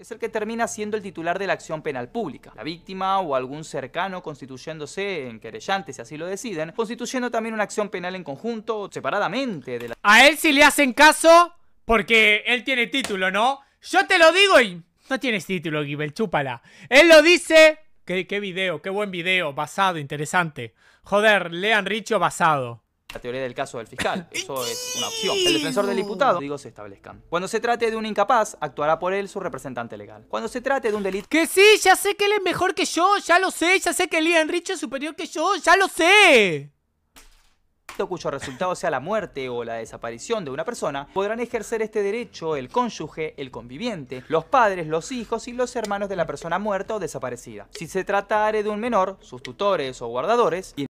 es el que termina siendo el titular de la acción penal pública. La víctima o algún cercano constituyéndose en querellante, si así lo deciden, constituyendo también una acción penal en conjunto o separadamente de la... A él si le hacen caso porque él tiene título, ¿no? Yo te lo digo y... No tienes título, Gibel, chúpala. Él lo dice... Qué, qué video, qué buen video, basado, interesante. Joder, lean Richo basado la teoría del caso del fiscal. Eso es una opción. El defensor del diputado, digo, se establezcan. Cuando se trate de un incapaz, actuará por él su representante legal. Cuando se trate de un delito... Que sí, ya sé que él es mejor que yo, ya lo sé, ya sé que Ian enrique es superior que yo, ya lo sé cuyo resultado sea la muerte o la desaparición de una persona, podrán ejercer este derecho el cónyuge, el conviviente, los padres, los hijos y los hermanos de la persona muerta o desaparecida. Si se tratare de un menor, sus tutores o guardadores, y